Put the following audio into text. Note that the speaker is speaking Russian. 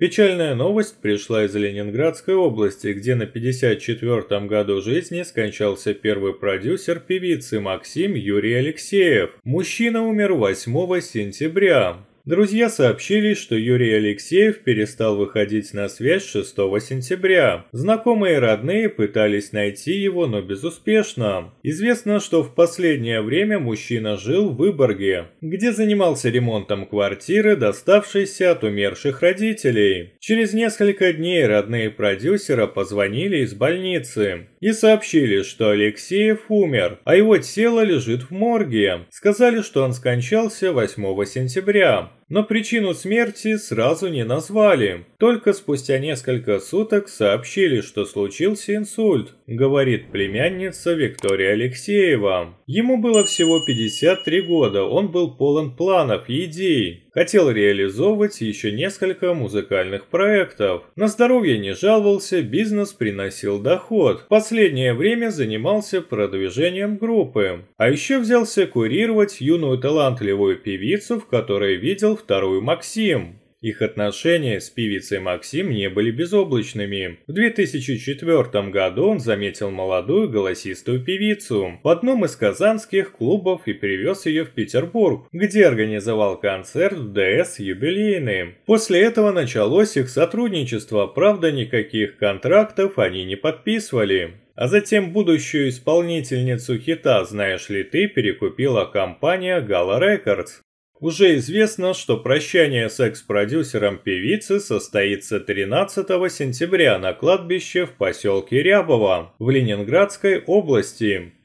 Печальная новость пришла из Ленинградской области, где на 54-м году жизни скончался первый продюсер певицы Максим Юрий Алексеев. Мужчина умер 8 сентября. Друзья сообщили, что Юрий Алексеев перестал выходить на связь 6 сентября. Знакомые и родные пытались найти его, но безуспешно. Известно, что в последнее время мужчина жил в Выборге, где занимался ремонтом квартиры, доставшейся от умерших родителей. Через несколько дней родные продюсера позвонили из больницы и сообщили, что Алексеев умер, а его тело лежит в морге. Сказали, что он скончался 8 сентября но причину смерти сразу не назвали. Только спустя несколько суток сообщили, что случился инсульт, говорит племянница Виктория Алексеева. Ему было всего 53 года, он был полон планов и идей хотел реализовывать еще несколько музыкальных проектов. На здоровье не жаловался, бизнес приносил доход. В последнее время занимался продвижением группы. А еще взялся курировать юную талантливую певицу, в которой видел вторую Максим. Их отношения с певицей Максим не были безоблачными. В 2004 году он заметил молодую голосистую певицу в одном из казанских клубов и привез ее в Петербург, где организовал концерт в ДС юбилейный. После этого началось их сотрудничество, правда никаких контрактов они не подписывали. А затем будущую исполнительницу хита «Знаешь ли ты» перекупила компания Gala Records. Уже известно, что прощание с экс-продюсером певицы состоится 13 сентября на кладбище в поселке Рябово в Ленинградской области.